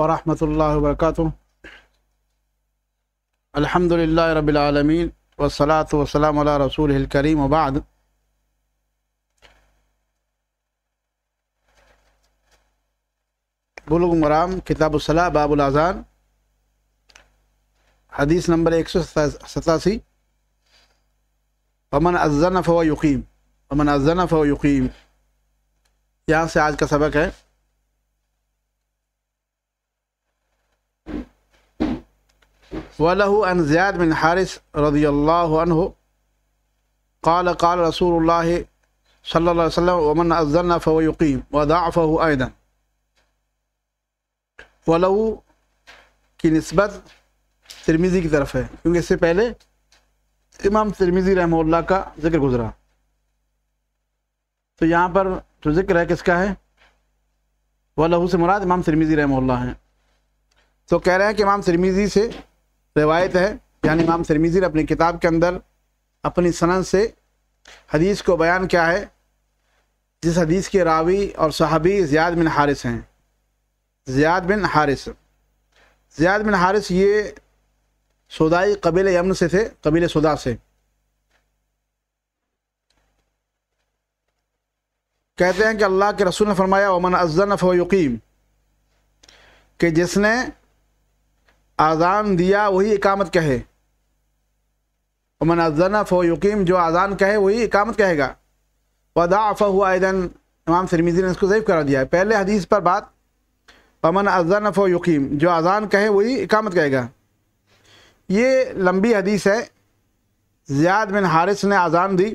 ورحمۃ اللہ وبرکاتہ الحمد للہ رب العالمین و صلاۃ وسلام رسول الکریم وبعد بلغ مرام کتاب الصلاح باب الاذان حدیث نمبر ایک سو ستاسی امن ازنف و یقیم امن اظنف و یقیم یہاں سے آج کا سبق ہے وله عن رضی اللہ عنہ رضی قال رسول قال صلی اللہ علیہ صلى الله عليه وسلم ومن أذن فهو يقيم وضعفه أيضا ولو کی نسبت ترمیزی کی طرف ہے کیونکہ اس سے پہلے امام ترمیزی رحمہ اللہ کا ذکر گزرا تو یہاں پر جو ذکر ہے کس کا ہے وہ لہو سے مراد امام سرمیزی رحمہ اللہ ہیں تو کہہ رہے ہیں کہ امام سرمیزی سے روایت ہے یعنی امام سرمیزی نے اپنی کتاب کے اندر اپنی سنن سے حدیث کو بیان کیا ہے جس حدیث کے راوی اور صحابی زیاد بن حارث ہیں زیاد بن حارث زیاد بن حارث یہ سودائی قبیل یمن سے تھے قبیل سودا سے کہتے ہیں کہ اللہ کے رسول نے فرمایا امن ازن فو یقیم کہ جس نے اذان دیا وہی اقامت کہے امن از فو یقیم جو اذان کہے وہی اقامت کہے گا ودا دافہ ہوا ایدن امام سرمیزی نے اس کو ضعیف کرا دیا ہے پہلے حدیث پر بات امن اذنف فو یقیم جو اذان کہے وہی اقامت کہے گا یہ لمبی حدیث ہے زیاد بن حارث نے اذان دی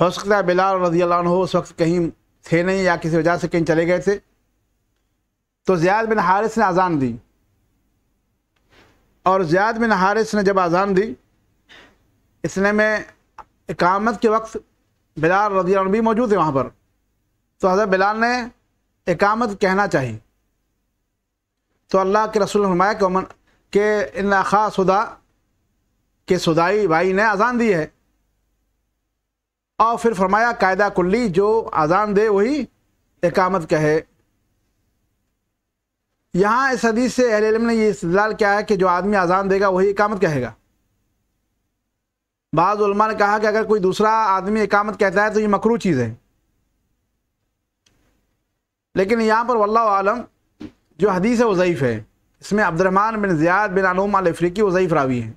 ہے بلال رضی اللہ عنہ اس وقت کہیں تھے نہیں یا کسی وجہ سے کہیں چلے گئے تھے تو زیاد بن حارث نے اذان دی اور زیاد بن حارث نے جب آزان دی اس نے میں اقامت کے وقت بلال رضی اللہ عنہ بھی موجود ہے وہاں پر تو حضرت بلال نے اقامت کہنا چاہی تو اللہ کے رسول کہ امن کہ ان الخاصا کے سدائی بھائی نے اذان دی ہے اور پھر فرمایا قاعدہ کلی جو اذان دے وہی اقامت کہے یہاں اس حدیث سے اہل علم نے یہ استدلال کیا ہے کہ جو آدمی آزان دے گا وہی اقامت کہے گا بعض علماء نے کہا کہ اگر کوئی دوسرا آدمی اقامت کہتا ہے تو یہ مکرو چیز ہے لیکن یہاں پر واللہ عالم جو حدیث ہے وہ ضعیف ہے اس میں عبد الرحمن بن زیاد بن علوم الفریقی ضعیف راوی ہے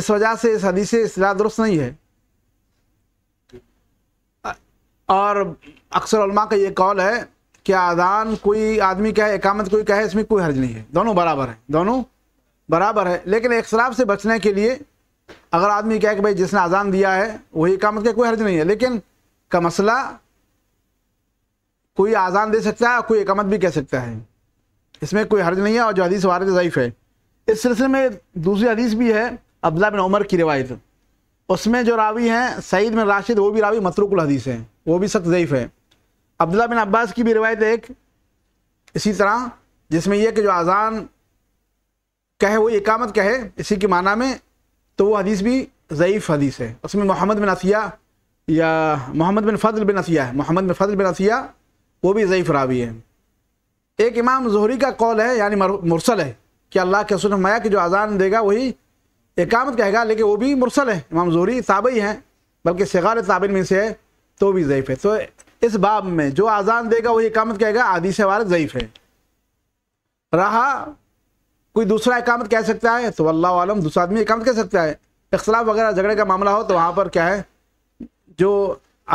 اس وجہ سے اس حدیث سے اصطلاح درست نہیں ہے اور اکثر علماء کا یہ قول ہے کہ اذان کوئی آدمی کہے اقامت اکامت کوئی کہے اس میں کوئی حرج نہیں ہے دونوں برابر ہیں دونوں برابر ہے لیکن اختلاف سے بچنے کے لیے اگر آدمی کہے کہ بھائی جس نے اذان دیا ہے وہی اکامت کے کوئی حرج نہیں ہے لیکن کا مسئلہ کوئی اذان دے سکتا ہے اور کوئی اکامت بھی کہہ سکتا ہے اس میں کوئی حرج نہیں ہے اور جو حدیث وارد ضعیف ہے اس سلسلے میں دوسری حدیث بھی ہے عبداللہ بن عمر کی روایت اس میں جو راوی ہیں سعید بن راشد وہ بھی راوی متروک الحدیث ہیں وہ بھی سخت ضعیف ہے عبداللہ بن عباس کی بھی روایت ایک اسی طرح جس میں یہ کہ جو اذان کہے وہ اقامت کہے اسی کے معنی میں تو وہ حدیث بھی ضعیف حدیث ہے اس میں محمد بن عصیہ یا محمد بن فضل بن عصیہ ہے محمد بن فضل بن عصیہ وہ بھی ضعیف راوی ہے ایک امام زہری کا قول ہے یعنی مرسل ہے کہ اللہ کے حسول مایہ کی جو اذان دے گا وہی اقامت کہے گا لیکن وہ بھی مرسل ہے امام زہری تابعی ہیں بلکہ سغار تابعین میں سے ہے تو بھی ضعیف ہے تو اس باب میں جو آزان دے گا وہی اقامت کہے گا عادی سے وارد ضعیف ہے رہا کوئی دوسرا اقامت کہہ سکتا ہے تو اللہ عالم دوسرا آدمی اقامت کہہ سکتا ہے اختلاف وغیرہ جھگڑے کا معاملہ ہو تو وہاں پر کیا ہے جو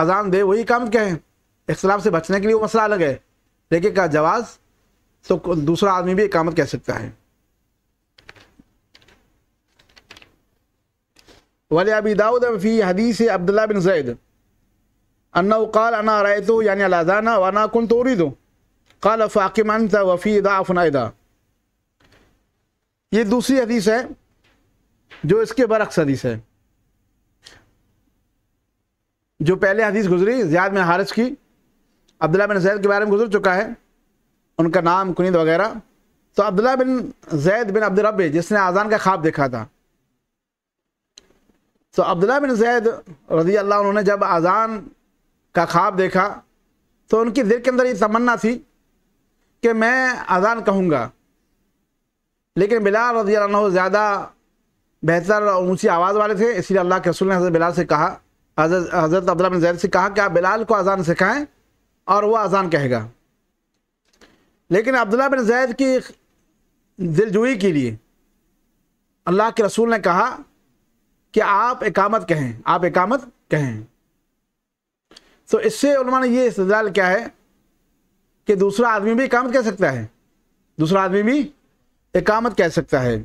آزان دے وہی اقامت کہیں ہے اختلاف سے بچنے کے لیے وہ مسئلہ الگ ہے لیکن کا جواز تو دوسرا آدمی بھی اقامت کہہ سکتا ہے ولی ابی داؤد فی حدیث عبداللہ بن زید انہو قال انا رائدو یعنی وانا کن توریدو قال فاقم انت وفی ضعف فن یہ دوسری حدیث ہے جو اس کے برعکس حدیث ہے جو پہلے حدیث گزری زیاد میں حارث کی عبداللہ بن زید کے بارے میں گزر چکا ہے ان کا نام کنید وغیرہ تو عبداللہ بن زید بن عبدالرب جس نے اذان کا خواب دیکھا تھا تو عبداللہ بن زید رضی اللہ انہوں نے جب آزان کا خواب دیکھا تو ان کی دل کے اندر یہ تمنا تھی کہ میں اذان کہوں گا لیکن بلال رضی اللہ عنہ زیادہ بہتر اور اونچی آواز والے تھے اس لیے اللہ کے رسول نے حضرت بلال سے کہا حضرت حضرت عبداللہ بن زید سے کہا کہ آپ بلال کو اذان سکھائیں اور وہ اذان کہے گا لیکن عبداللہ بن زید کی دل جوئی کے لیے اللہ کے رسول نے کہا کہ آپ اقامت کہیں آپ اقامت کہیں تو اس سے علماء نے یہ استدلال کیا ہے کہ دوسرا آدمی بھی اقامت کہہ سکتا ہے دوسرا آدمی بھی اقامت کہہ سکتا ہے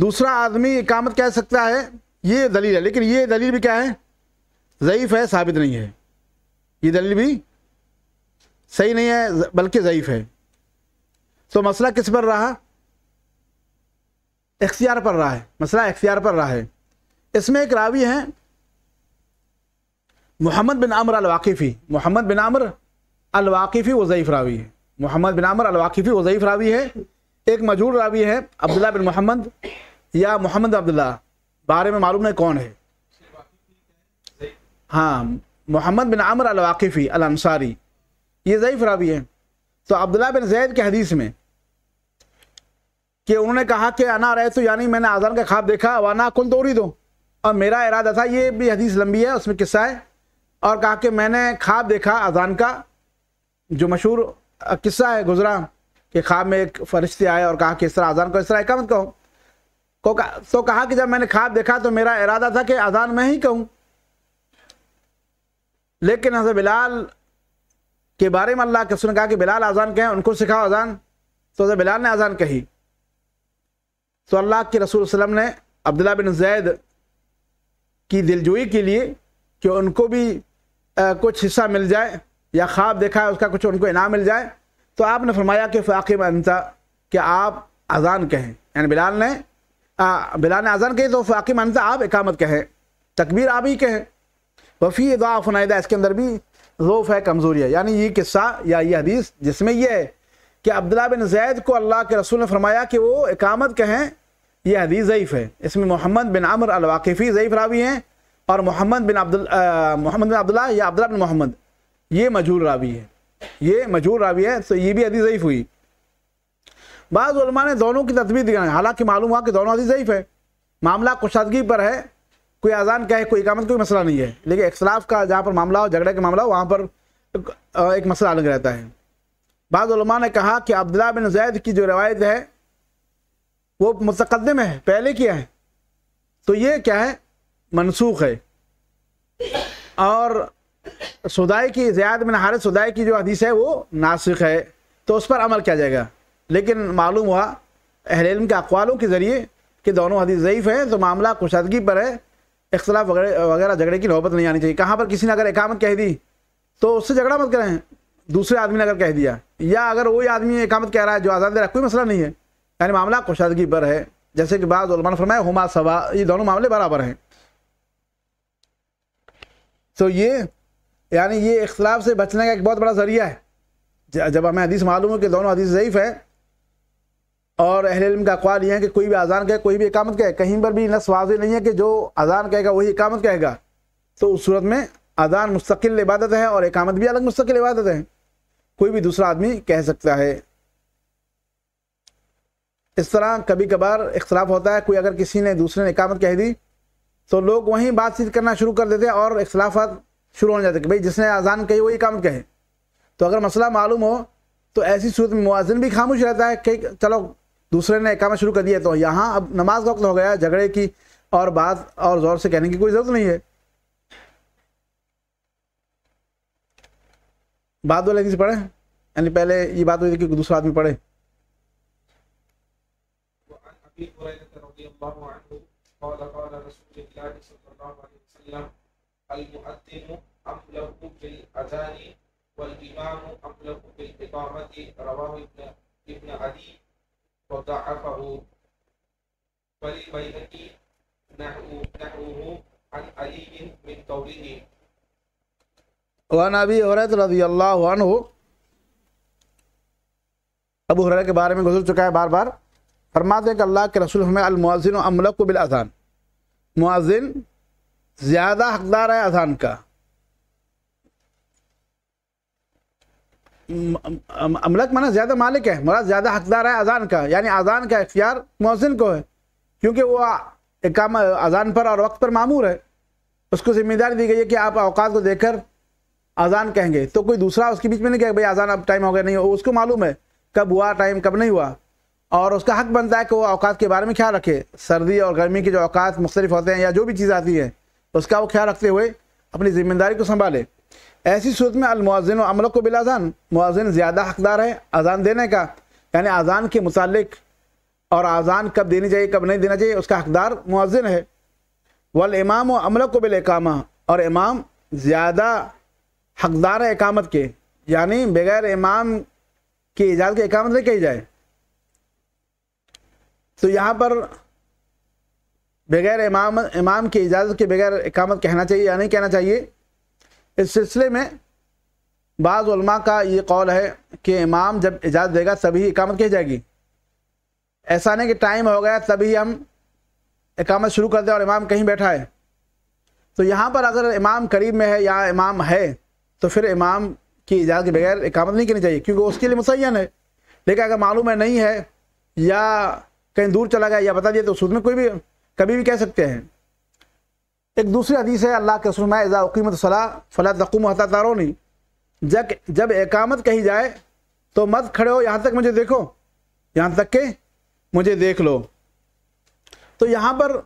دوسرا آدمی اقامت کہہ سکتا ہے یہ دلیل ہے لیکن یہ دلیل بھی کیا ہے ضعیف ہے ثابت نہیں ہے یہ دلیل بھی صحیح نہیں ہے بلکہ ضعیف ہے تو مسئلہ کس پر رہا اختیار پر رہا ہے مسئلہ اختیار پر رہا ہے اس میں ایک راوی ہیں محمد بن عمر الواقفی محمد بن عمر الواقفی وضعیف راوی ہے محمد بن عمر الواقفی وضعیف راوی ہے ایک مجھول راوی ہے عبداللہ بن محمد یا محمد عبداللہ بارے میں معلوم نہیں کون ہے ہاں محمد بن عمر الواقفی الانساری یہ ضعیف راوی ہے تو عبداللہ بن زید کے حدیث میں کہ انہوں نے کہا کہ انا رہے تو یعنی میں نے آزان کا خواب دیکھا وانا کن توری دو اور میرا ارادہ تھا یہ بھی حدیث لمبی ہے اس میں قصہ ہے اور کہا کہ میں نے خواب دیکھا اذان کا جو مشہور قصہ ہے گزرا کہ خواب میں ایک فرشتے آئے اور کہا کہ اس طرح اذان کو اس طرح ایک مت کہوں تو کہا کہ جب میں نے خواب دیکھا تو میرا ارادہ تھا کہ اذان میں ہی کہوں لیکن حضرت بلال کے بارے میں اللہ کس نے کہا کہ بلال اذان کہیں ان کو سکھاؤ اذان تو حضرت بلال نے اذان کہی تو اللہ کے رسول اللہ علیہ وسلم نے عبداللہ بن زید کی دلجوئی کے لیے کہ ان کو بھی کچھ حصہ مل جائے یا خواب دیکھا ہے اس کا کچھ ان کو انعام مل جائے تو آپ نے فرمایا کہ فاقم انتا کہ آپ اذان کہیں یعنی بلال نے بلال نے اذان کہی تو فاقم انتا آپ اقامت کہیں تکبیر آپ ہی کہیں وفی دعا فنائدہ اس کے اندر بھی ضعف ہے کمزوری ہے یعنی یہ قصہ یا یہ حدیث جس میں یہ ہے کہ عبداللہ بن زید کو اللہ کے رسول نے فرمایا کہ وہ اقامت کہیں یہ حدیث ضعیف ہے اس میں محمد بن عمر الواقفی ضعیف راوی ہیں اور محمد بن عبد محمد بن عبداللہ یا عبداللہ بن محمد یہ مجہور راوی ہے یہ مجہور راوی ہے تو یہ بھی حدیث ضعیف ہوئی بعض علماء نے دونوں کی تدبیر دکھانا حالانکہ معلوم ہوا کہ دونوں حدیث ضعیف ہے معاملہ کشادگی پر ہے کوئی اذان کا ہے کوئی اقامت کوئی مسئلہ نہیں ہے لیکن اختلاف کا جہاں پر معاملہ ہو جھگڑے کا معاملہ ہو وہاں پر ایک مسئلہ الگ رہتا ہے بعض علماء نے کہا کہ عبداللہ بن زید کی جو روایت ہے وہ متقدم ہے پہلے کیا ہے تو یہ کیا ہے منسوخ ہے اور سدائی کی زیاد بن حارث سدائی کی جو حدیث ہے وہ ناسخ ہے تو اس پر عمل کیا جائے گا لیکن معلوم ہوا اہل علم کے اقوالوں کے ذریعے کہ دونوں حدیث ضعیف ہیں تو معاملہ کشادگی پر ہے اختلاف وغیرہ وغیرہ جھگڑے کی نوبت نہیں آنی چاہیے کہاں پر کسی نے اگر اقامت کہہ دی تو اس سے جھگڑا مت کریں دوسرے آدمی نے اگر کہہ دیا یا اگر وہی آدمی اکامت کہہ رہا ہے جو آزاد دے رہا ہے کوئی مسئلہ نہیں ہے یعنی معاملہ کشادگی پر ہے جیسے کہ بعض علمان فرمائے ہما سوا یہ دونوں معاملے برابر ہیں تو یہ یعنی یہ اختلاف سے بچنے کا ایک بہت بڑا ذریعہ ہے جب ہمیں حدیث معلوم ہو کہ دونوں حدیث ضعیف ہیں اور اہل علم کا اقوال یہ ہے کہ کوئی بھی اذان کہے کوئی بھی اقامت کہے کہیں پر بھی نس واضح نہیں ہے کہ جو اذان کہے گا وہی اقامت کہے گا تو اس صورت میں اذان مستقل عبادت ہے اور اقامت بھی الگ مستقل عبادت ہے کوئی بھی دوسرا آدمی کہہ سکتا ہے اس طرح کبھی کبھار اختلاف ہوتا ہے کوئی اگر کسی نے دوسرے نے اقامت کہہ دی تو لوگ وہیں بات چیت کرنا شروع کر دیتے اور اختلافات شروع ہونے جاتے کہ بھائی جس نے آزان کہی وہی کام کہے تو اگر مسئلہ معلوم ہو تو ایسی صورت میں موازن بھی خاموش رہتا ہے کہ چلو دوسرے نے ایک کام شروع کر دیا تو یہاں اب نماز وقت ہو گیا جھگڑے کی اور بات اور زور سے کہنے کی کوئی ضرورت نہیں ہے بات وہ لگنے سے پڑھیں یعنی پہلے یہ بات ہوئی تھی کہ دوسرا آدمی پڑھے قال قال رسول الله صلى الله عليه وسلم المؤذن أم بالأذان والإمام أم بالإقامة رواه ابن ابن عدي وضعفه وللبيهقي نحو نحوه عن علي من قوله وعن ابي هريره رضي الله عنه ابو ہریرہ کے بارے میں گزر چکا ہے بار بار فرماتے ہیں کہ اللہ کے رسول ہمیں المعزن و املک بالاذان بال زیادہ حقدار ہے اذان کا املک مانا زیادہ مالک ہے مراد زیادہ حقدار ہے اذان کا یعنی اذان کا اختیار مؤذن کو ہے کیونکہ وہ اقام اذان پر اور وقت پر معمور ہے اس کو ذمہ داری دی گئی ہے کہ آپ اوقات کو دیکھ کر اذان کہیں گے تو کوئی دوسرا اس کے بیچ میں نہیں کہا بھائی اذان اب ٹائم ہو گیا نہیں ہو اس کو معلوم ہے کب ہوا ٹائم کب نہیں ہوا اور اس کا حق بنتا ہے کہ وہ اوقات کے بارے میں خیال رکھے سردی اور گرمی کے جو اوقات مختلف ہوتے ہیں یا جو بھی چیز آتی ہے اس کا وہ خیال رکھتے ہوئے اپنی ذمہ داری کو سنبھالے ایسی صورت میں المؤذن و عمل کو بلا اذان زیادہ حقدار ہے اذان دینے کا یعنی اذان کے متعلق اور اذان کب دینی چاہیے کب نہیں دینا چاہیے اس کا حقدار مؤذن ہے ول امام و عمل کو بل اور امام زیادہ حقدار ہے اقامت کے یعنی بغیر امام کی ایجاد کے اقامت نہیں کہی جائے تو یہاں پر بغیر امام امام کی اجازت کے بغیر اقامت کہنا چاہیے یا نہیں کہنا چاہیے اس سلسلے میں بعض علماء کا یہ قول ہے کہ امام جب اجازت دے گا تبھی اقامت کی جائے گی ایسا نہیں کہ ٹائم ہو گیا تبھی ہم اقامت شروع کر دیں اور امام کہیں بیٹھا ہے تو یہاں پر اگر امام قریب میں ہے یا امام ہے تو پھر امام کی اجازت کے بغیر اقامت نہیں کرنی چاہیے کیونکہ اس کے لیے مسئین ہے لیکن اگر معلوم ہے نہیں ہے یا کہیں دور چلا گیا یا بتا دیا تو سود میں کوئی بھی کبھی بھی کہہ سکتے ہیں ایک دوسری حدیث ہے اللہ کے سرما ضرور قیمت صلاح فلاح تقوم حتا تارو نہیں جب جب اقامت کہی جائے تو مت کھڑے ہو یہاں تک مجھے دیکھو یہاں تک کہ مجھے دیکھ لو تو یہاں پر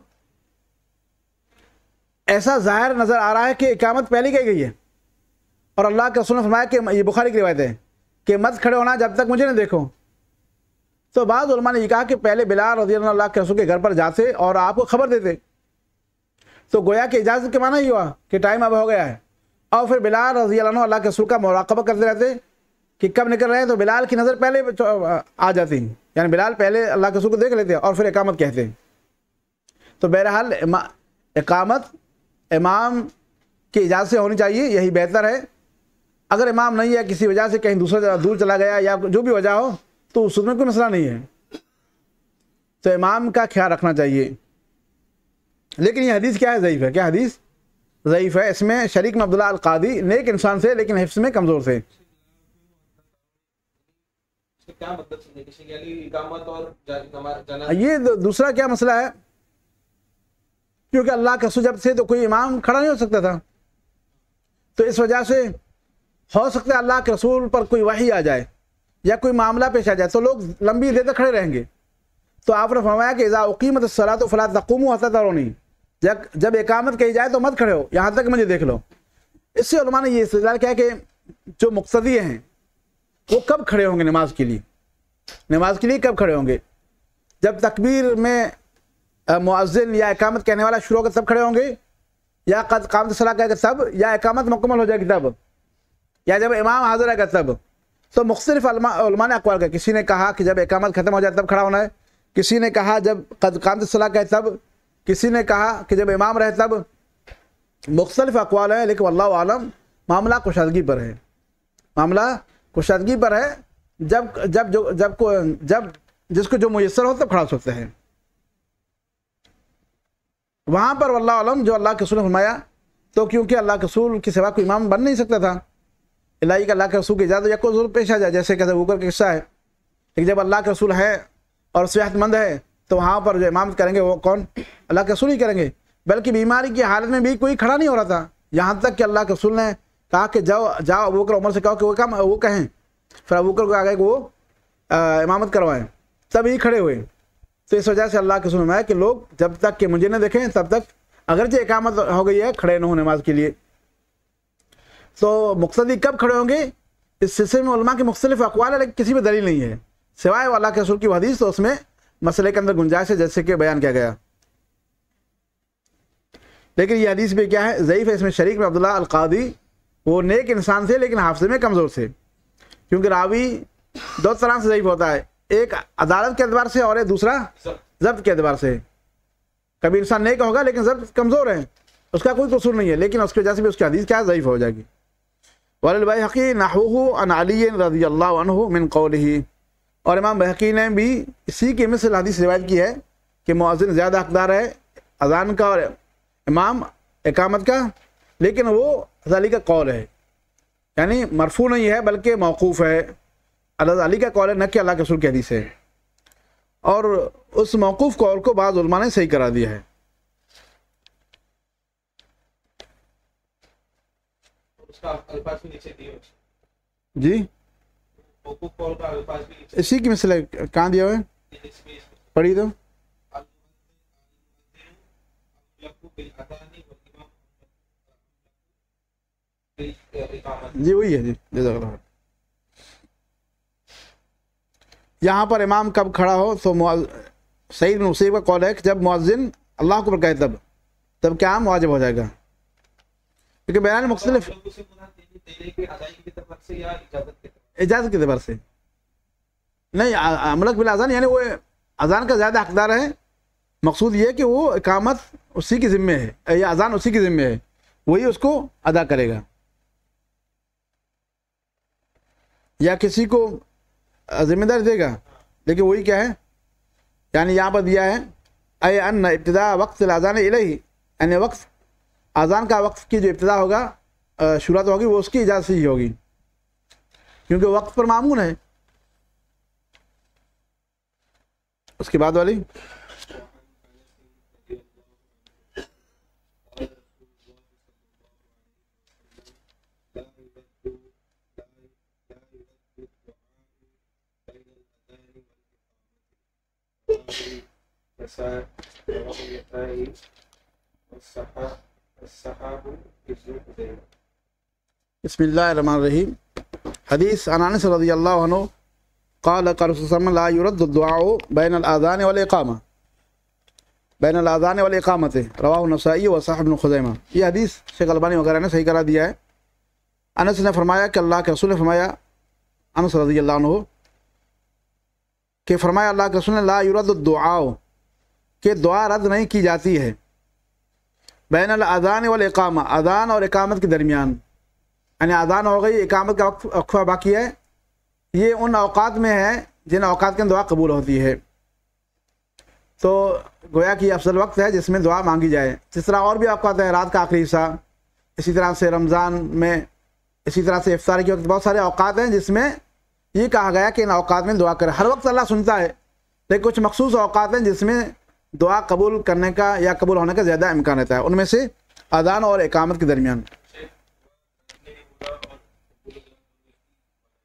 ایسا ظاہر نظر آ رہا ہے کہ اقامت پہلی کہی گئی ہے اور اللہ کے سن فرمایا کہ یہ بخاری کی روایت ہے کہ مت کھڑے ہونا جب تک مجھے نہ دیکھو تو بعض علماء نے یہ کہا کہ پہلے بلال رضی اللہ کے رسول کے گھر پر جاتے اور آپ کو خبر دیتے تو گویا کہ اجازت کے معنی ہی ہوا کہ ٹائم اب ہو گیا ہے اور پھر بلال رضی اللہ اللہ کے رسول کا مراقبہ کرتے رہتے کہ کب نکل رہے ہیں تو بلال کی نظر پہلے آ جاتی یعنی بلال پہلے اللہ کے رسول کو دیکھ لیتے اور پھر اقامت کہتے ہیں تو بہرحال اقامت امام کی اجازت سے ہونی چاہیے یہی بہتر ہے اگر امام نہیں ہے کسی وجہ سے کہیں دوسرا دور چلا گیا یا جو بھی وجہ ہو تو اس میں کوئی مسئلہ نہیں ہے تو امام کا خیال رکھنا چاہیے لیکن یہ حدیث کیا ہے ضعیف ہے کیا حدیث ضعیف ہے اس میں شریک میں عبداللہ القادی نیک انسان سے لیکن حفظ میں کمزور تھے مطلب یہ دوسرا کیا مسئلہ ہے کیونکہ اللہ کا سجب سے تو کوئی امام کھڑا نہیں ہو سکتا تھا تو اس وجہ سے ہو سکتا ہے اللہ کے رسول پر کوئی وحی آ جائے یا کوئی معاملہ پیش آ جائے تو لوگ لمبی دیر تک کھڑے رہیں گے تو آپ نے فرمایا کہ اذا اقیمت الصلاۃ فلا و حسا ترونی نہیں جب جب اقامت کہی جائے تو مت کھڑے ہو یہاں تک مجھے دیکھ لو اس سے علماء نے یہ استدلال کیا کہ جو مقتدی ہیں وہ کب کھڑے ہوں گے نماز کے لیے نماز کے لیے کب کھڑے ہوں گے جب تکبیر میں معازن یا اقامت کہنے والا شروع ہوگا سب کھڑے ہوں گے یا قد قامت صلاح کہے گا تب یا اقامت مکمل ہو جائے گی تب یا جب امام حاضر آئے گا تب تو مختلف علماء نے اقوال کیا کسی نے کہا کہ جب اقامت ختم ہو جائے تب کھڑا ہونا ہے کسی نے کہا جب قامت صلاح کہے تب کسی نے کہا کہ جب امام رہے تب مختلف اقوال ہیں لیکن اللہ عالم معاملہ کشادگی پر ہے معاملہ کشادگی پر ہے جب جب جو جب کو جب جس کو جو میسر ہو تب کھڑا سکتے ہیں وہاں پر عالم جو اللہ کے کےسول فرمایا تو کیونکہ اللہ کے سول کی سوا کوئی امام بن نہیں سکتا تھا الہی کا اللہ کے رسول کے یا کوئی ضرور پیش آ جائے جیسے کہ ہیں کا قصہ ہے کہ جب اللہ کے رسول ہے اور صحت مند ہے تو وہاں پر جو امامت کریں گے وہ کون اللہ کے رسول ہی کریں گے بلکہ بیماری کی حالت میں بھی کوئی کھڑا نہیں ہو رہا تھا یہاں تک کہ اللہ کے رسول نے کہا کہ جاؤ جاؤ وہ عمر سے کہو کہ وہ کام وہ کہیں پھر اب کو آ گئے کہ وہ امامت کروائیں تب ہی کھڑے ہوئے تو اس وجہ سے اللہ کے رسول نمایا کہ لوگ جب تک کہ مجھے نہ دیکھیں تب تک اگرچہ اقامت ہو گئی ہے کھڑے نہ ہوں نماز کے لیے تو مقتدی کب کھڑے ہوں گے اس سلسلے میں علماء کے مختلف اقوال ہے کسی پہ دلیل نہیں ہے سوائے والا کے رسول کی حدیث تو اس میں مسئلے کے اندر گنجائش ہے جیسے کہ بیان کیا گیا لیکن یہ حدیث بھی کیا ہے ضعیف ہے اس میں شریک میں عبداللہ القادی وہ نیک انسان تھے لیکن حافظ میں کمزور تھے کیونکہ راوی دو طرح سے ضعیف ہوتا ہے ایک عدالت کے اعتبار سے اور ایک دوسرا ضبط کے اعتبار سے کبھی انسان نیک ہوگا لیکن ضبط کمزور ہے اس کا کوئی قصور نہیں ہے لیکن اس کی وجہ سے بھی اس کی حدیث کیا ضعیف ہو جائے گی وال نحوہ حقیُ علی اللہ عنہ من قول اور امام بحقی نے بھی اسی کے مثل حدیث روایت کی ہے کہ معذن زیادہ اقدار ہے اذان کا اور امام اقامت کا لیکن وہ علی کا قول ہے یعنی مرفو نہیں ہے بلکہ موقوف ہے الرض علی کا قول ہے نہ کہ اللہ کے رسول حدیث ہے اور اس موقوف قول کو بعض علماء نے صحیح کرا دیا ہے جی اسی کی مسئلہ کہاں دیا ہوئے پڑھی تو جی وہی ہے جی جزاک اللہ یہاں پر امام کب کھڑا ہو تو سعید مصیب کا کال ہے جب معذن اللہ کو کہے تب تب کیا واجب ہو جائے گا کیونکہ بیان مختلف اجازت کے اعتبار سے نہیں بلا بلاذان یعنی وہ اذان کا زیادہ اقدار ہے مقصود یہ کہ وہ اقامت اسی کی ذمے ہے یا اذان اسی کی ذمے ہے وہی اس کو ادا کرے گا یا کسی کو ذمہ دار دے گا لیکن وہی کیا ہے یعنی یہاں پر دیا ہے اے ان ابتدا وقت الاذان الہی یعنی وقت آزان کا وقت کی جو ابتدا ہوگا شروعات ہوگی وہ اس کی اجازت سے ہی ہوگی کیونکہ وقت پر معمول ہے اس کے بعد والی بسم اللہ الرحمن الرحیم حدیث انانس رضی اللہ عنہ قال لا یرد الدعاء بین والاقامہ بین رواہ و بن خزیمہ یہ حدیث شیخ البانی وغیرہ نے صحیح کرا دیا ہے انس نے فرمایا کہ اللہ کے رسول نے فرمایا انس رضی اللہ عنہ کہ فرمایا اللہ کے رسول نے لا یرد الدعاء کہ دعا رد نہیں کی جاتی ہے بین الاذان والاقامہ اذان اور اقامت کے درمیان یعنی اذان ہو گئی اقامت کا وقفہ باقی ہے یہ ان اوقات میں ہے جن اوقات کے دعا قبول ہوتی ہے تو گویا کہ یہ افضل وقت ہے جس میں دعا مانگی جائے جس طرح اور بھی اوقات ہیں رات کا آخری حصہ اسی طرح سے رمضان میں اسی طرح سے افطار کے وقت بہت سارے اوقات ہیں جس میں یہ کہا گیا کہ ان اوقات میں دعا کریں ہر وقت اللہ سنتا ہے لیکن کچھ مخصوص اوقات ہیں جس میں دعا قبول کرنے کا یا قبول ہونے کا زیادہ امکان رہتا ہے ان میں سے اذان اور اقامت کے درمیان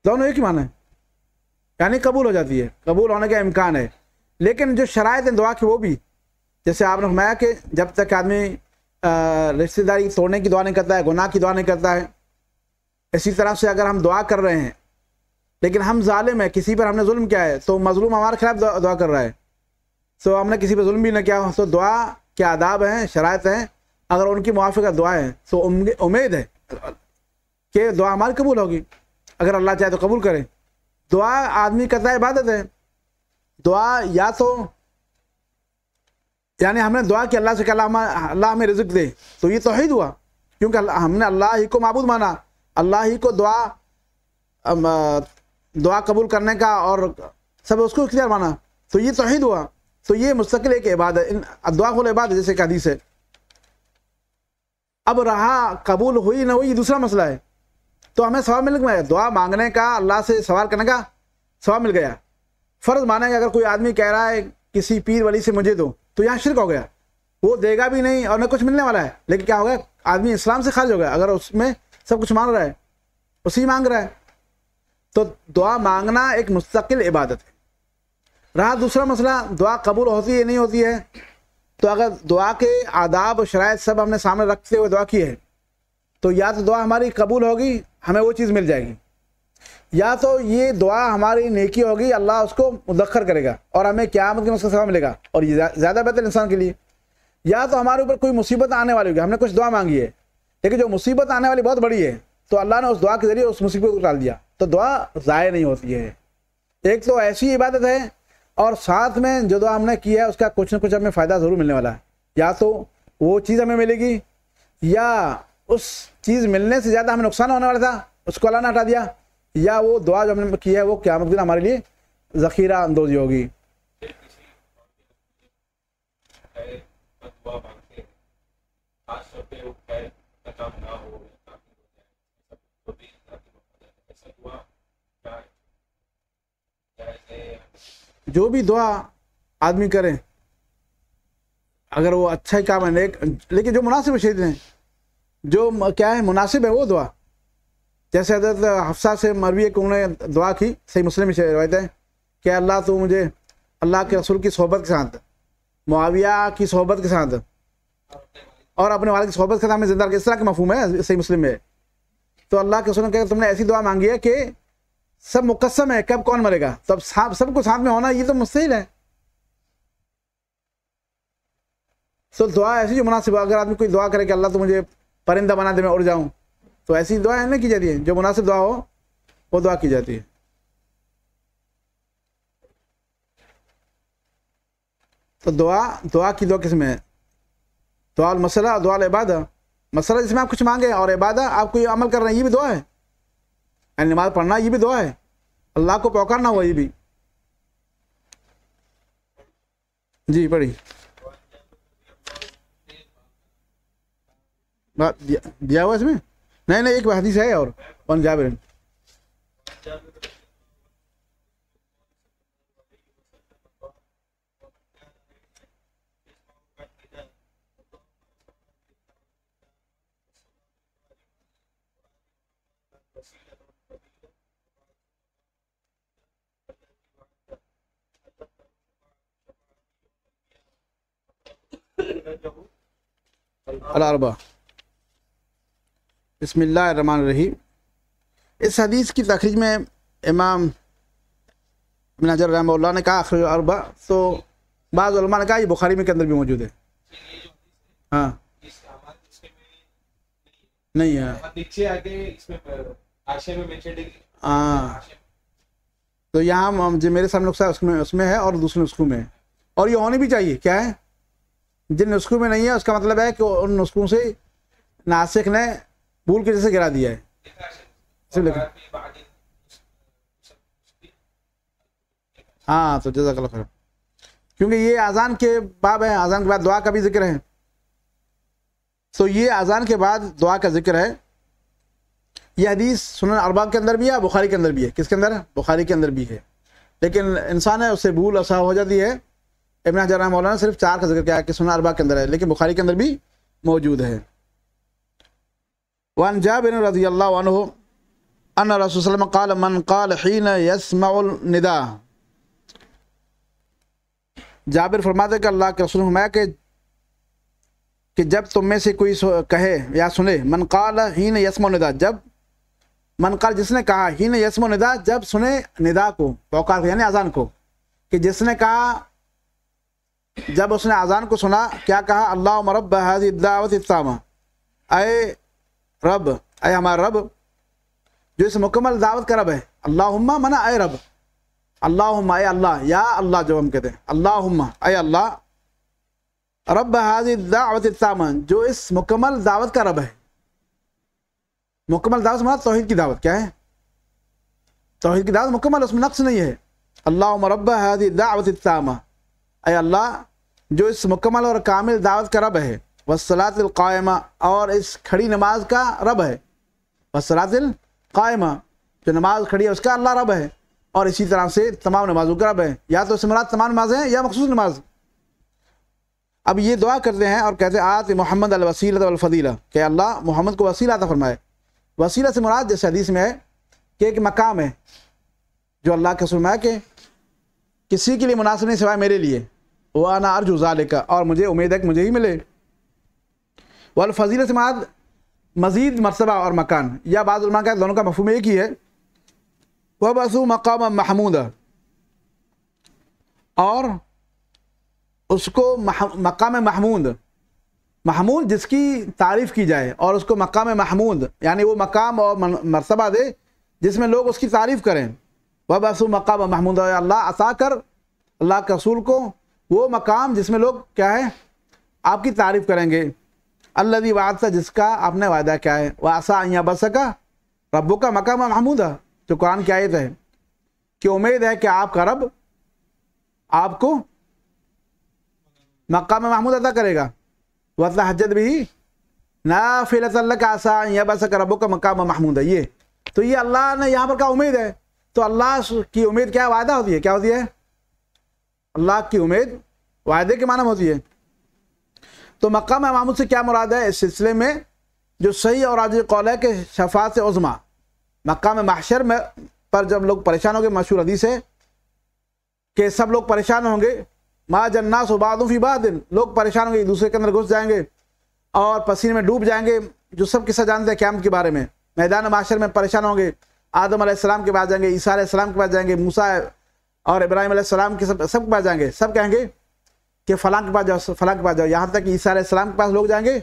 دونوں ایک ہی معنی ہے یعنی قبول ہو جاتی ہے قبول ہونے کا امکان ہے لیکن جو شرائط ہیں دعا کی وہ بھی جیسے آپ نے ہمایا کہ جب تک آدمی رشتے داری توڑنے کی دعا نہیں کرتا ہے گناہ کی دعا نہیں کرتا ہے اسی طرح سے اگر ہم دعا کر رہے ہیں لیکن ہم ظالم ہیں کسی پر ہم نے ظلم کیا ہے تو مظلوم ہمارے خلاف دعا کر رہا ہے سو ہم نے کسی پہ ظلم بھی نہ کیا سو دعا کے آداب ہیں شرائط ہیں اگر ان کی موافق کا دعا ہے سو امید ہے کہ دعا ہماری قبول ہوگی اگر اللہ چاہے تو قبول کرے دعا آدمی کرتا عبادت ہے دعا یا تو یعنی ہم نے دعا کہ اللہ سے کہ اللہ اللہ ہمیں رزق دے تو یہ توحید ہوا کیونکہ ہم نے اللہ ہی کو معبود مانا اللہ ہی کو دعا دعا قبول کرنے کا اور سب اس کو اختیار مانا تو یہ توحید ہوا تو یہ مستقل ایک عبادت ہے دعا کو عبادت ہے جیسے حدیث ہے اب رہا قبول ہوئی نہ ہوئی یہ دوسرا مسئلہ ہے تو ہمیں سوال مل گیا دعا مانگنے کا اللہ سے سوال کرنے کا سوال مل گیا فرض مانا کہ اگر کوئی آدمی کہہ رہا ہے کسی پیر ولی سے مجھے دو تو یہاں شرک ہو گیا وہ دے گا بھی نہیں اور نہ کچھ ملنے والا ہے لیکن کیا ہو گیا آدمی اسلام سے خارج ہو گیا اگر اس میں سب کچھ مانگ رہا ہے اسی مانگ رہا ہے تو دعا مانگنا ایک مستقل عبادت ہے رہا دوسرا مسئلہ دعا قبول ہوتی ہے نہیں ہوتی ہے تو اگر دعا کے آداب و شرائط سب ہم نے سامنے رکھتے ہوئے دعا کی ہے تو یا تو دعا ہماری قبول ہوگی ہمیں وہ چیز مل جائے گی یا تو یہ دعا ہماری نیکی ہوگی اللہ اس کو مدخر کرے گا اور ہمیں قیامت کے مسئلہ سفا ملے گا اور یہ زیادہ بہتر انسان کے لیے یا تو ہمارے اوپر کوئی مصیبت آنے والی ہوگی ہم نے کچھ دعا مانگی ہے لیکن جو مصیبت آنے والی بہت بڑی ہے تو اللہ نے اس دعا کے ذریعے اس مصیبت کو ڈال دیا تو دعا ضائع نہیں ہوتی ہے ایک تو ایسی عبادت ہے اور ساتھ میں جو ہم نے کیا ہے اس کا کچھ نہ کچھ ہمیں فائدہ ضرور ملنے والا ہے یا تو وہ چیز ہمیں ملے گی یا اس چیز ملنے سے زیادہ ہمیں نقصان ہونے والا تھا اس کو اللہ نے ہٹا دیا یا وہ دعا جو ہم نے کی ہے وہ قیامت دن ہمارے لیے ذخیرہ اندوزی ہوگی جو بھی دعا آدمی کریں اگر وہ اچھا ہی کام ہے نیک لیکن جو مناسب شہید ہیں جو کیا ہے مناسب ہے وہ دعا جیسے حضرت حفصہ سے مروی کو انہوں نے دعا کی صحیح مسلم سے روایت ہے کہ اللہ تو مجھے اللہ کے رسول کی صحبت کے ساتھ معاویہ کی صحبت کے ساتھ اور اپنے والد کی صحبت کے ساتھ میں زندہ اس طرح کے مفہوم ہے صحیح مسلم میں تو اللہ کے رسول نے کہ تم نے ایسی دعا مانگی ہے کہ سب مقسم ہے کب کون مرے گا تو اب سب کو ساتھ میں ہونا یہ تو مستحیل ہے سو دعا ایسی جو مناسب ہو اگر آدمی کوئی دعا کرے کہ اللہ تو مجھے پرندہ بنا دے میں اڑ جاؤں تو ایسی دعا نہیں کی جاتی ہے جو مناسب دعا ہو وہ دعا کی جاتی ہے تو دعا دعا کی دو قسم ہے دعا المسلہ اور العبادہ مسئلہ جس میں آپ کچھ مانگے اور عبادہ آپ کو یہ عمل کر رہے ہیں یہ بھی دعا ہے یعنی نماز پڑھنا یہ بھی دعا ہے اللہ کو پوکارنا ہوا یہ بھی جی پڑھی دیا ہوا اس میں نہیں نہیں ایک حدیث ہے اور جاب الاربا بسم اللہ الرحمن الرحیم اس حدیث کی تخریج میں امام منیجر رحمہ اللہ نے کہا الاربا تو بعض علماء نے کہا یہ بخاری میں کے اندر بھی موجود ہے ہاں نہیں ہے ہاں تو یہاں جو میرے سامنے ہے اس میں ہے اور دوسرے نسخوں میں ہے اور یہ ہونے بھی چاہیے کیا ہے جن نسخوں میں نہیں ہے اس کا مطلب ہے کہ ان نسخوں سے ناسخ نے بھول کے جیسے گرا دیا ہے صرف لکھا ہاں تو جزاک اللہ خیر کیونکہ یہ اذان کے باب ہیں اذان کے بعد دعا کا بھی ذکر ہے تو یہ اذان کے بعد دعا کا ذکر ہے یہ حدیث سنن ارباب کے اندر بھی ہے بخاری کے اندر بھی ہے کس کے اندر بخاری کے اندر بھی ہے لیکن انسان ہے اس سے بھول اصا ہو جاتی ہے ابن حجر رحمہ اللہ نے صرف چار کا ذکر کیا کہ سنہ اربا کے اندر ہے لیکن بخاری کے اندر بھی موجود ہے وان جابر رضی اللہ عنہ ان رسول صلی اللہ علیہ وسلم قال من قال حین يسمع النداء جابر فرماتے ہیں کہ اللہ کے رسول فرمایا کہ کہ جب تم میں سے کوئی کہے یا سنے من قال ہین یسم و ندا جب من قال جس نے کہا ہین یسم و ندا جب سنے ندا کو بوقات یعنی اذان کو کہ جس نے کہا جب اس نے اذان کو سنا کیا کہا اللہ مرب دعوت اسلامہ اے رب اے ہمارے رب جو اس مکمل دعوت کا رب ہے اللہ منع اے رب اللہ اے اللہ یا اللہ جو ہم کہتے ہیں اللہ اے اللہ رب حاضی دعوت اسلامہ جو اس مکمل دعوت کا رب ہے مکمل دعوت مطلب توحید کی دعوت کیا ہے توحید کی دعوت مکمل اس میں نقص نہیں ہے اللہ حاضی دعوت اسلامہ اے اللہ جو اس مکمل اور کامل دعوت کا رب ہے وصلاط القائمہ اور اس کھڑی نماز کا رب ہے وصلاۃ القائمہ جو نماز کھڑی ہے اس کا اللہ رب ہے اور اسی طرح سے تمام نمازوں کا رب ہے یا تو اس تمام نمازیں ہیں یا مخصوص نماز اب یہ دعا کرتے ہیں اور کہتے ہیں آت محمد الوسیلۃ والفضیلہ کہ اللہ محمد کو وسیلہ عطا فرمائے وسیلہ سے مراد جیسے حدیث میں ہے کہ ایک مقام ہے جو اللہ کے سرمایہ کہ کسی کے لیے مناسب نہیں سوائے میرے لیے وانا ذالک اور مجھے امید ہے کہ مجھے ہی ملے والفیل سمعت مزید مرتبہ اور مکان یا بعض علماء کا دونوں کا مفہوم ایک ہی ہے وہ بس مقام محمود اور اس کو مقام محمود محمود جس کی تعریف کی جائے اور اس کو مقام محمود یعنی وہ مقام اور مرتبہ دے جس میں لوگ اس کی تعریف کریں و بسو مقام محمود اللہ عصا کر اللہ کے رسول کو وہ مقام جس میں لوگ کیا ہے آپ کی تعریف کریں گے اللہ بھی وادشاہ جس کا آپ نے وعدہ کیا ہے واسا آسایہ بسکا ربو کا مقام محمودہ تو قرآن کی آیت ہے کہ امید ہے کہ آپ کا رب آپ کو مقام محمود ادا کرے گا وطلا حجت بھی نا فرصۃ اللہ کا یا بسکا ربو کا مقام محمود یہ تو یہ اللہ نے یہاں پر کا امید ہے تو اللہ کی امید کیا وعدہ ہوتی ہے کیا ہوتی ہے اللہ کی امید وعدے کے معنی ہوتی ہے تو مقام معامل سے کیا مراد ہے اس سلسلے میں جو صحیح اور قول ہے کہ شفاعت عظما مقام محشر میں پر جب لوگ پریشان ہوں گے مشہور حدیث ہے کہ سب لوگ پریشان ہوں گے ما جناس و بادوں فی بادن لوگ پریشان ہوں گے دوسرے کے اندر گھس جائیں گے اور پسینے میں ڈوب جائیں گے جو سب قصہ جانتے ہیں قیامت کے بارے میں میدان معاشر میں پریشان ہوں گے آدم علیہ السلام کے بعد جائیں گے عیسیٰ علیہ السلام کے بعد جائیں گے موسیٰ اور ابراہیم علیہ السلام کے سب سب کے پاس جائیں گے سب کہیں گے کہ فلاں کے پاس جاؤ فلاں کے پاس جاؤ یہاں تک عیسیٰ علیہ السلام کے پاس لوگ جائیں گے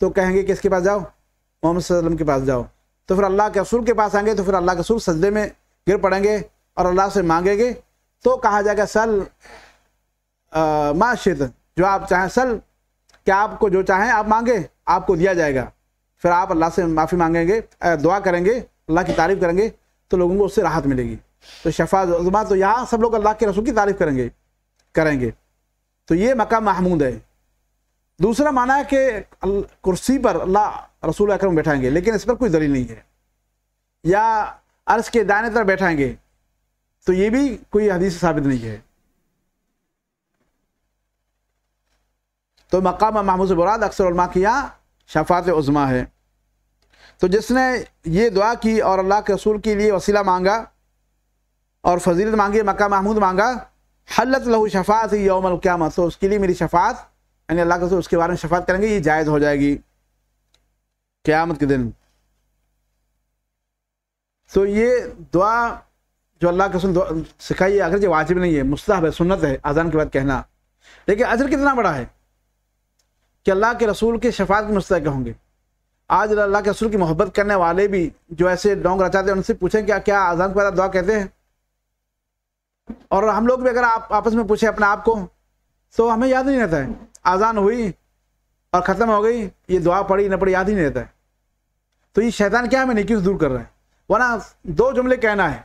تو کہیں گے کہ اس کے پاس جاؤ محمد صلی اللہ علیہ وسلم کے پاس جاؤ تو پھر اللہ کے اصول کے پاس آئیں گے تو پھر اللہ کے اصول سجدے میں گر پڑیں گے اور اللہ سے مانگیں گے تو کہا جائے گا سل معاشد جو آپ چاہیں سل کہ آپ کو جو چاہیں آپ مانگیں آپ کو دیا جائے گا پھر آپ اللہ سے معافی مانگیں گے دعا کریں گے اللہ کی تعریف کریں گے تو لوگوں کو اس سے راحت ملے گی تو شفا عظما تو یہاں سب لوگ اللہ کے رسول کی تعریف کریں گے کریں گے تو یہ مقام محمود ہے دوسرا معنی ہے کہ کرسی پر اللہ رسول اکرم بیٹھائیں گے لیکن اس پر کوئی دلیل نہیں ہے یا عرض کے دائنے طرف بیٹھائیں گے تو یہ بھی کوئی حدیث ثابت نہیں ہے تو مقام محمود براد اکثر علماء کی یہاں شفاعت عظما ہے تو جس نے یہ دعا کی اور اللہ کے رسول کے لیے وسیلہ مانگا اور فضیلت مانگی مکہ محمود مانگا حلت لہو شفاعت یوم القیامہ تو القیامت اس کے لیے میری شفاعت یعنی اللہ کے اس کے بارے میں شفاعت کریں گے یہ جائز ہو جائے گی قیامت کے دن تو یہ دعا جو اللہ کے سن سکھائی ہے اگرچہ واجب نہیں ہے مستحب ہے سنت ہے آزان کے بعد کہنا لیکن اجر کتنا بڑا ہے کہ اللہ کے رسول کے شفاعت کے مستحق کہوں گے آج اللہ کے رسول کی محبت کرنے والے بھی جو ایسے ڈونگ رچاتے ہیں ان سے پوچھیں کہ کیا اذان کے بعد دعا کہتے ہیں اور ہم لوگ بھی اگر آپ آپس میں پوچھیں اپنے آپ کو تو ہمیں یاد نہیں رہتا ہے آزان ہوئی اور ختم ہو گئی یہ دعا پڑی نہ پڑھی یاد ہی نہیں رہتا ہے تو یہ شیطان کیا ہمیں نیکیوں سے دور کر رہا ہے ورنہ دو جملے کہنا ہے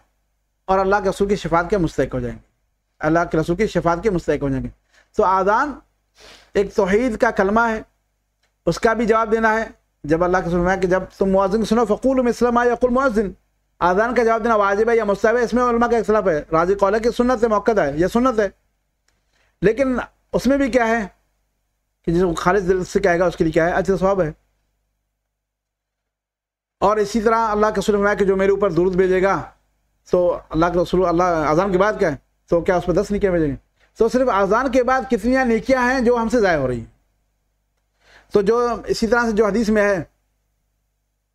اور اللہ کے رسول کی شفاعت کے مستحق ہو جائیں گے اللہ کے رسول کی شفاعت کے مستحق ہو جائیں گے تو آزان ایک توحید کا کلمہ ہے اس کا بھی جواب دینا ہے جب اللہ کے کہ جب تم معذن سنو فقول میں اسلم یقین معذن اذان کا جواب دینا واجب ہے یا ہے اس میں علماء کا اختلاف ہے راضی قولہ کہ سنت ہے موقع ہے یہ سنت ہے لیکن اس میں بھی کیا ہے کہ جس کو خالص دل سے کہے گا اس کے لیے کیا ہے اچھا ثواب ہے اور اسی طرح اللہ رسول فرمایا کہ جو میرے اوپر درد بھیجے گا تو اللہ کے رسول اللہ اذان کے بعد کیا ہے تو کیا اس پہ دس نکیاں بھیجیں گے تو صرف اذان کے بعد کتنی نیکیاں ہیں جو ہم سے ضائع ہو رہی ہیں تو جو اسی طرح سے جو حدیث میں ہے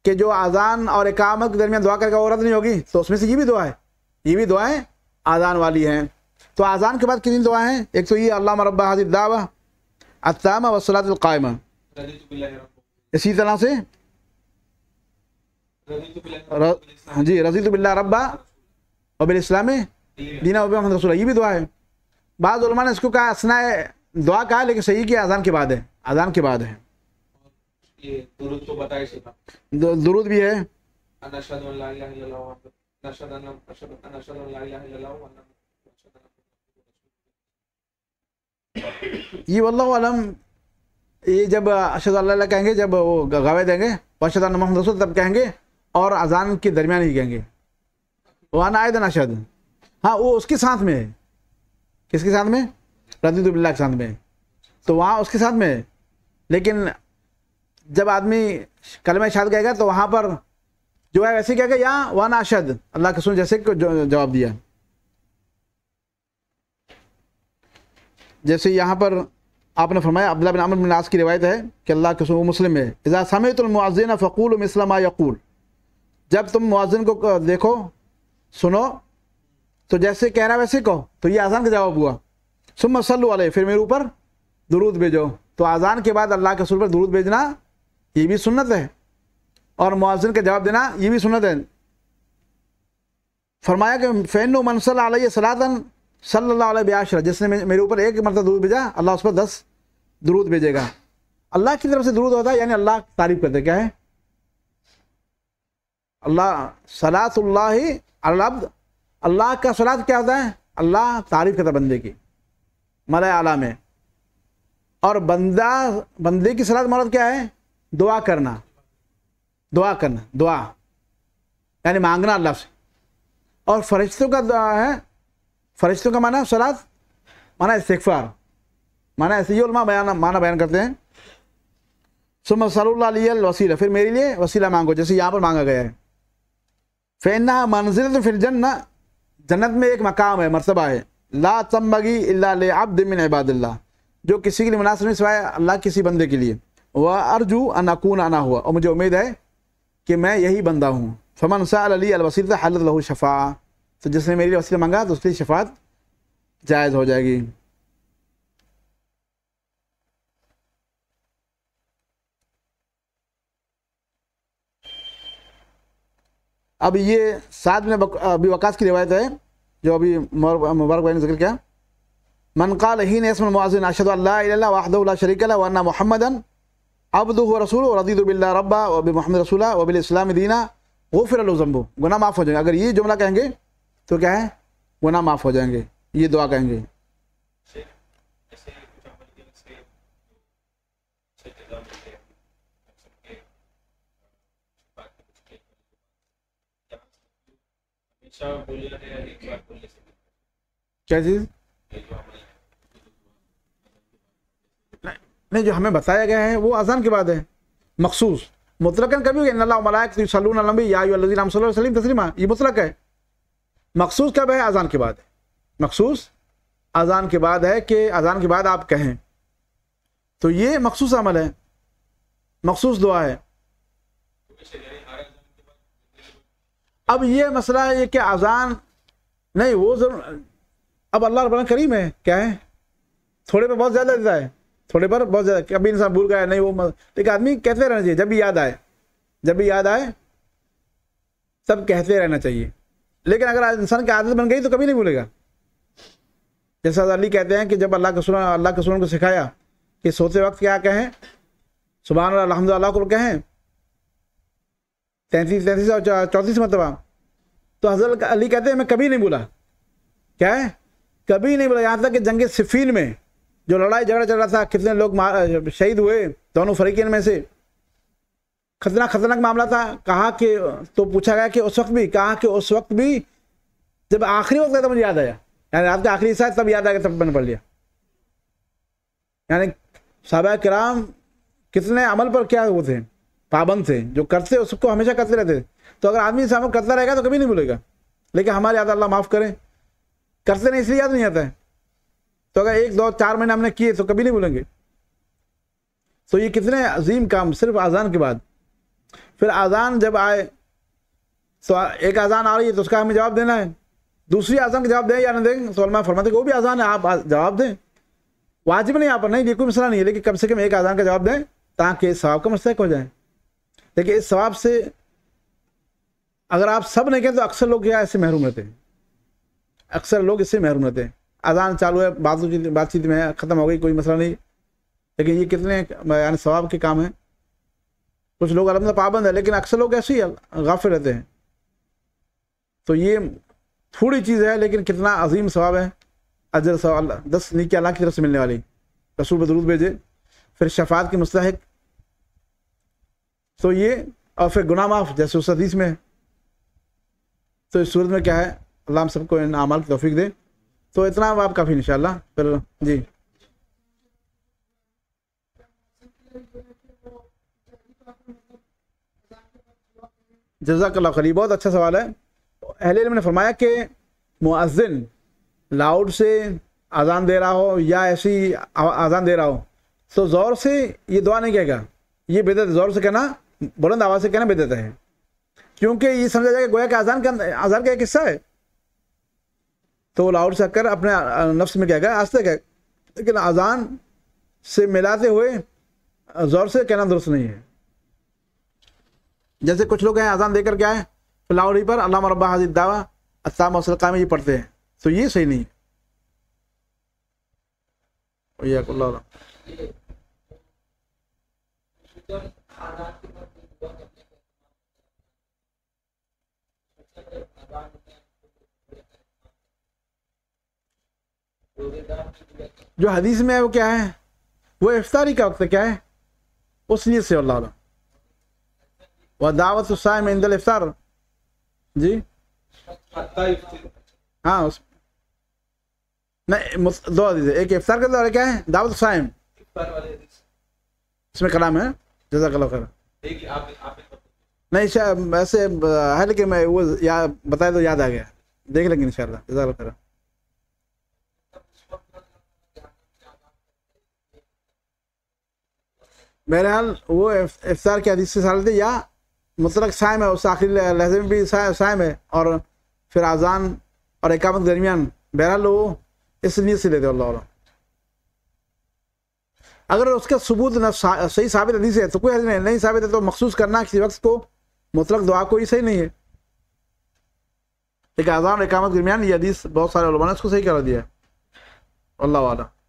کہ جو آزان اور اقامت کے درمیان دعا کر کے عورت نہیں ہوگی تو اس میں سے یہ بھی دعا ہے یہ بھی دعائیں آزان والی ہیں تو آزان کے بعد کتنی دعائیں ہیں ایک تو یہ اللہ ربا حاضر دعوہ اصطامہ وسلاۃ القائمہ اسی طرح سے جی رضیۃ بلّہ ربا ابل اسلام دینا وب محمد رسول یہ بھی دعا ہے بعض علماء نے اس کو کہا اسنا ہے دعا کہا لیکن صحیح کہ اذان کے بعد ہے اذان کے بعد ہے درود بھی ہے اللہ علم یہ جب اشد اللہ کہیں گے جب وہ گاوے دیں گے اشد اللہ محمد رسول تب کہیں گے اور اذان کے درمیان ہی کہیں گے آئے دن اشد ہاں وہ اس کے ساتھ میں ہے کس کے ساتھ میں رضی اللہ کے ساتھ میں تو وہاں اس کے ساتھ میں ہے لیکن جب آدمی کلمہ شاد کہے گا تو وہاں پر جو ہے ویسے کیا کہ یا ون اشد اللہ کے سن جیسے کو جواب دیا جیسے یہاں پر آپ نے فرمایا عبداللہ بن عمر بن ناس کی روایت ہے کہ اللہ کے مسلم ہے اذا سمعت المعزین فقول مسلم یقول جب تم معازن کو دیکھو سنو تو جیسے کہہ رہا ویسے کہو تو یہ آزان کا جواب ہوا سم مسل علیہ پھر میرے اوپر درود بھیجو تو آزان کے بعد اللہ کے سر درود بھیجنا یہ بھی سنت ہے اور معاذن کا جواب دینا یہ بھی سنت ہے فرمایا کہ فین و منصل علیہ صلاحطن صلی اللہ علیہ بیاشر جس نے میرے اوپر ایک مرتبہ درود بھیجا اللہ اس پر دس درود بھیجے گا اللہ کی طرف سے درود ہوتا ہے یعنی اللہ تعریف کرتے کیا ہے اللہ صلاۃ اللہ الب اللہ کا صلاح کیا ہوتا ہے اللہ تعریف کرتا بندے کی ملا اعلیٰ میں اور بندہ بندے کی صلاح مرد کیا ہے دعا کرنا دعا کرنا دعا یعنی مانگنا اللہ سے اور فرشتوں کا دعا ہے فرشتوں کا معنی سلاد مانا استغفار معنی مانا ہے علماء بیان مانا بیان کرتے ہیں سم صلی اللہ علیہ الوسیلہ پھر میرے لیے وسیلہ مانگو جیسے یہاں پر مانگا گیا ہے فینا منزل تو پھر جن جنت میں ایک مقام ہے مرتبہ ہے لا تمبگی اللہ عبد من عباد اللہ جو کسی کے لیے مناسب سوائے اللہ کسی بندے کے لیے و ارجوا کون انا ہوا اور مجھے امید ہے کہ میں یہی بندہ ہوں فمن سا علی الوسی حلت الح شفا تو جس نے میری وسیلہ مانگا تو اس کی شفاعت جائز ہو جائے گی اب یہ سات میں ابھی وقاص کی روایت ہے جو ابھی مبارک نے ذکر کیا منقال اسم عصم الشد اللہ علیہ وحد اللہ شریک اللہ و محمدن عبدہ و رسول و رضیت باللہ ربا و محمد رسولہ و بالاسلام دینہ غفر الزمبو گناہ معاف ہو جائیں گے اگر یہ جملہ کہیں گے تو کیا ہے گناہ معاف ہو جائیں گے یہ دعا کہیں گے کیا چیز نے جو ہمیں بتایا گیا ہے وہ اذان کے بعد ہے مخصوص مطلقاً کبھی اللہ ملائق سلون علامی یام صلی اللہ علیہ وسلم تسلیمہ یہ مطلق ہے مخصوص کب ہے اذان کے بعد ہے مخصوص اذان کے بعد ہے کہ اذان کے بعد آپ کہیں تو یہ مخصوص عمل ہے مخصوص دعا ہے اب یہ مسئلہ ہے یہ کہ اذان نہیں وہ ضرور اب اللہ رب کریم ہے کیا ہے تھوڑے پہ بہت زیادہ دیتا ہے تھوڑے پر بہت زیادہ کبھی انسان بھول گیا نہیں وہ ایک آدمی کہتے رہنا چاہیے جب بھی یاد آئے جب بھی یاد آئے سب کہتے رہنا چاہیے لیکن اگر انسان کی عادت بن گئی تو کبھی نہیں بھولے گا جیسا علی کہتے ہیں کہ جب اللہ کے سنن اللہ کے سنن کو سکھایا کہ سوتے وقت کیا کہیں سبحان اللہ الحمد اللہ کو کہیں تینتیس تینتیس اور چونتیس مرتبہ تو حضرت علی کہتے ہیں میں کبھی نہیں بولا کیا ہے کبھی نہیں بولا یہاں تک کہ جنگ صفین میں جو لڑائی جھگڑا چل رہا تھا کتنے لوگ شہید ہوئے دونوں فریقین میں سے خطرہ خطرناک معاملہ تھا کہا کہ تو پوچھا گیا کہ اس وقت بھی کہا کہ اس وقت بھی جب آخری وقت تھا تو مجھے یاد آیا یعنی رات کا آخری حصہ تب یاد آ گیا تب میں نے پڑھ لیا یعنی صحابہ کرام کتنے عمل پر کیا وہ تھے پابند تھے جو کرتے اس کو ہمیشہ کرتے رہتے تھے تو اگر آدمی کرتا رہے گا تو کبھی نہیں بھولے گا لیکن ہمارے یاد اللہ معاف کریں کرتے نہیں اس لیے یاد نہیں آتا ہے تو اگر ایک دو چار مہینے ہم نے کیے تو کبھی نہیں بولیں گے تو یہ کتنے عظیم کام صرف اذان کے بعد پھر اذان جب آئے تو ایک اذان آ رہی ہے تو اس کا ہمیں جواب دینا ہے دوسری آزان کا جواب دیں یا نہ دیں تو علماء فرماتے کہ وہ بھی آزان ہے آپ جواب دیں واجب نہیں آپ نہیں یہ کوئی مسئلہ نہیں ہے لیکن کم سے کم ایک اذان کا جواب دیں تاکہ اس ثواب کا مستحق ہو جائیں لیکن اس ثواب سے اگر آپ سب نہیں کہیں تو اکثر لوگ کیا اس سے محروم رہتے ہیں اکثر لوگ اس سے محروم رہتے ہیں اذان چالو ہے بات بات چیت میں ختم ہو گئی کوئی مسئلہ نہیں لیکن یہ کتنے یعنی ثواب کے کام ہیں کچھ لوگ الحمد پابند ہیں لیکن اکثر لوگ ایسے ہی غافل رہتے ہیں تو یہ تھوڑی چیز ہے لیکن کتنا عظیم ثواب ہے اجر سوال دس نیکی اللہ کی طرف سے ملنے والی رسول بدرود بھیجے پھر شفاعت کے مستحق تو یہ اور پھر گناہ معاف جیسے اس حدیث میں ہے تو اس صورت میں کیا ہے اللہ ہم سب کو ان اعمال کی توفیق دے تو اتنا آپ کافی انشاءاللہ پھر جی جزاک اللہ خلی بہت اچھا سوال ہے اہل علم نے فرمایا کہ مؤذن لاؤڈ سے آزان دے رہا ہو یا ایسی آزان دے رہا ہو تو زور سے یہ دعا نہیں کہے گا یہ بہتر زور سے کہنا بلند آواز سے کہنا بہتر ہے کیونکہ یہ سمجھا جائے کہ گویا کہ اذان کا آزان کا ایک قصہ ہے تو وہ لاہور سے کر اپنے نفس میں کہہ گیا آستے گئے لیکن اذان سے ملاتے ہوئے زور سے کہنا درست نہیں ہے جیسے کچھ لوگ ہیں اذان دے کر کیا ہے ہی پر علامہ ربا حاضر دعویٰ میں یہ پڑھتے ہیں تو یہ صحیح نہیں ہے اللہ جو حدیث میں ہے وہ کیا ہے وہ افطاری کا وقت کیا ہے اس نیت سے اللہ وہ دعوت السائم الافطار جی ہاں اس دو حدیث ایک افطار کا دور کیا ہے دعوت السائم اس میں کلام ہے جزاک اللہ نہیں ایسے ہے ہاں، لیکن میں وہ بتائے تو یاد آ گیا دیکھ لیں گے ان شاء اللہ جزاک بہرحال وہ افطار کے حدیث سے سال یا مطلق سائم ہے اس آخری لہجے میں بھی سائم ہے اور پھر اذان اور اقامت درمیان بہرحال وہ اس لیے سے لیتے اللہ علیہ اگر اس کا ثبوت صحیح ثابت حدیث ہے تو کوئی حدیث نہیں نہیں ثابت ہے تو مخصوص کرنا کسی وقت کو مطلق دعا کوئی صحیح نہیں ہے ایک اذان اور اقامت درمیان یہ حدیث بہت سارے نے اس کو صحیح کرا دیا ہے اللہ والا